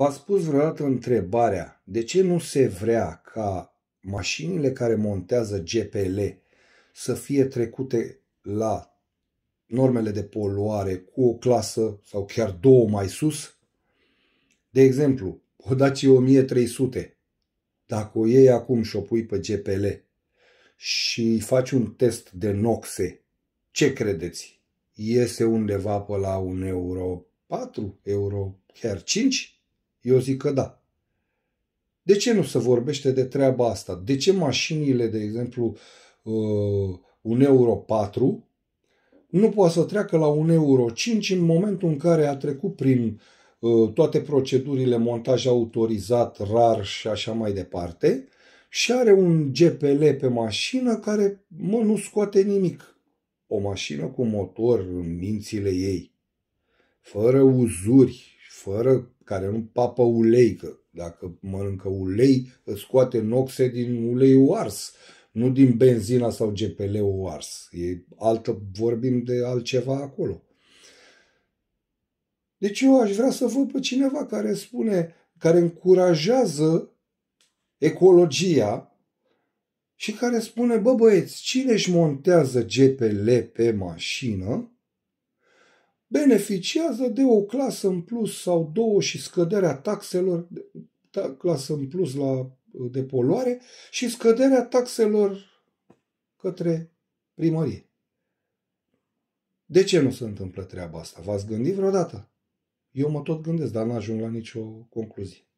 V-ați spus vreodată întrebarea de ce nu se vrea ca mașinile care montează GPL să fie trecute la normele de poluare cu o clasă sau chiar două mai sus? De exemplu, o Dacia 1300, dacă o iei acum și o pui pe GPL și faci un test de noxe, ce credeți? Iese undeva pe la un euro 4, euro chiar 5? Eu zic că da. De ce nu se vorbește de treaba asta? De ce mașinile, de exemplu, uh, un euro 4 nu poate să treacă la un euro 5 în momentul în care a trecut prin uh, toate procedurile montaj autorizat, rar și așa mai departe și are un GPL pe mașină care mă, nu scoate nimic. O mașină cu motor în mințile ei, fără uzuri fără care nu papă ulei, că dacă mănâncă ulei, îți scoate noxe din ulei ars, nu din benzina sau GPL-ul ars. E altă, vorbim de altceva acolo. Deci eu aș vrea să văd pe cineva care spune, care încurajează ecologia și care spune, bă băieți, cine își montează GPL pe mașină, beneficiază de o clasă în plus sau două și scăderea taxelor, da, clasă în plus la de poluare și scăderea taxelor către primărie. De ce nu se întâmplă treaba asta? V-ați gândit vreodată? Eu mă tot gândesc, dar n-ajung la nicio concluzie.